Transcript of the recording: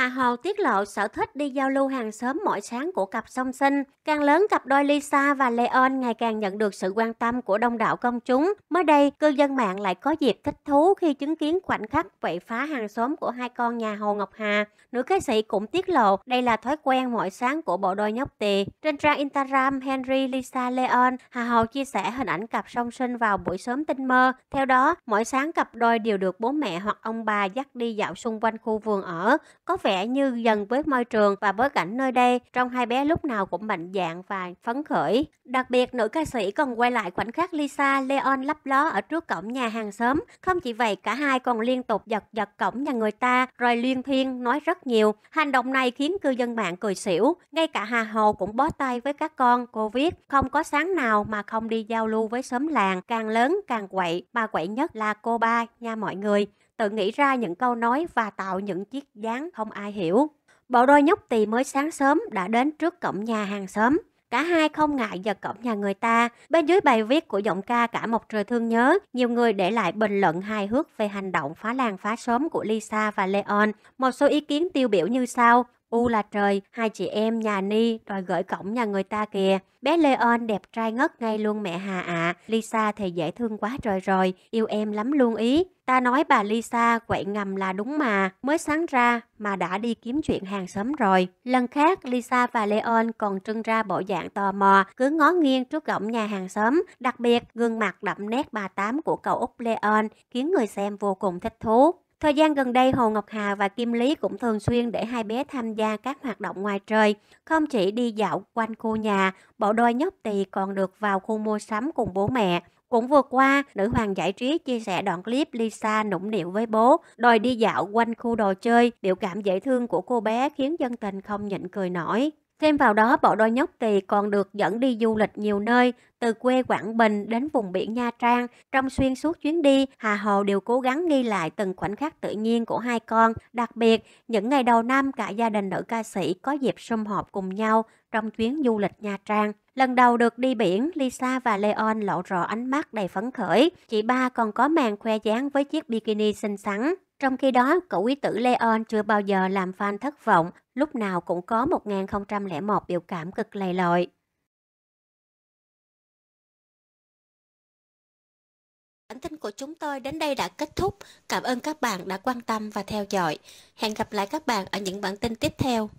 Hà Hồ tiết lộ sở thích đi giao lưu hàng xóm mỗi sáng của cặp song sinh. Càng lớn cặp đôi Lisa và Leon ngày càng nhận được sự quan tâm của đông đảo công chúng. Mới đây, cư dân mạng lại có dịp thích thú khi chứng kiến khoảnh khắc quậy phá hàng xóm của hai con nhà Hồ Ngọc Hà. Nữ ca sĩ cũng tiết lộ đây là thói quen mỗi sáng của bộ đôi nhóc tỳ. Trên trang Instagram Henry Lisa Leon, Hà Hồ chia sẻ hình ảnh cặp song sinh vào buổi sớm tinh mơ. Theo đó, mỗi sáng cặp đôi đều được bố mẹ hoặc ông bà dắt đi dạo xung quanh khu vườn ở. Có vẻ vẻ như dần với môi trường và bối cảnh nơi đây trong hai bé lúc nào cũng mạnh dạn và phấn khởi. Đặc biệt, nữ ca sĩ còn quay lại khoảnh khắc Lisa Leon lấp ló ở trước cổng nhà hàng xóm. Không chỉ vậy, cả hai còn liên tục giật giật cổng nhà người ta rồi liên thiên nói rất nhiều. Hành động này khiến cư dân mạng cười xỉu. Ngay cả Hà Hồ cũng bó tay với các con. Cô viết, không có sáng nào mà không đi giao lưu với xóm làng. Càng lớn càng quậy, mà quậy nhất là cô ba nha mọi người tự nghĩ ra những câu nói và tạo những chiếc dáng không ai hiểu. Bộ đôi nhóc tỳ mới sáng sớm đã đến trước cổng nhà hàng xóm. Cả hai không ngại giật cổng nhà người ta. Bên dưới bài viết của giọng ca cả một trời thương nhớ, nhiều người để lại bình luận hài hước về hành động phá làng phá xóm của Lisa và Leon. Một số ý kiến tiêu biểu như sau. U là trời, hai chị em nhà Ni đòi gửi cổng nhà người ta kìa. Bé Leon đẹp trai ngất ngay luôn mẹ Hà ạ. À. Lisa thì dễ thương quá trời rồi, yêu em lắm luôn ý. Ta nói bà Lisa quậy ngầm là đúng mà, mới sáng ra mà đã đi kiếm chuyện hàng xóm rồi. Lần khác Lisa và Leon còn trưng ra bộ dạng tò mò, cứ ngó nghiêng trước cổng nhà hàng xóm. Đặc biệt, gương mặt đậm nét bà tám của cậu Úc Leon khiến người xem vô cùng thích thú. Thời gian gần đây, Hồ Ngọc Hà và Kim Lý cũng thường xuyên để hai bé tham gia các hoạt động ngoài trời, không chỉ đi dạo quanh khu nhà, bộ đôi nhóc tỳ còn được vào khu mua sắm cùng bố mẹ. Cũng vừa qua, nữ hoàng giải trí chia sẻ đoạn clip Lisa nũng nịu với bố, đòi đi dạo quanh khu đồ chơi, biểu cảm dễ thương của cô bé khiến dân tình không nhịn cười nổi. Thêm vào đó, bộ đôi nhóc tỳ còn được dẫn đi du lịch nhiều nơi, từ quê Quảng Bình đến vùng biển Nha Trang. Trong xuyên suốt chuyến đi, Hà Hồ đều cố gắng ghi lại từng khoảnh khắc tự nhiên của hai con. Đặc biệt, những ngày đầu năm cả gia đình nữ ca sĩ có dịp sum họp cùng nhau trong chuyến du lịch Nha Trang. Lần đầu được đi biển, Lisa và Leon lộ rõ ánh mắt đầy phấn khởi. Chị ba còn có màn khoe dáng với chiếc bikini xinh xắn. Trong khi đó, cậu quý tử Leon chưa bao giờ làm fan thất vọng, lúc nào cũng có 1001 biểu cảm cực lầy lội. Bản tin của chúng tôi đến đây đã kết thúc. Cảm ơn các bạn đã quan tâm và theo dõi. Hẹn gặp lại các bạn ở những bản tin tiếp theo.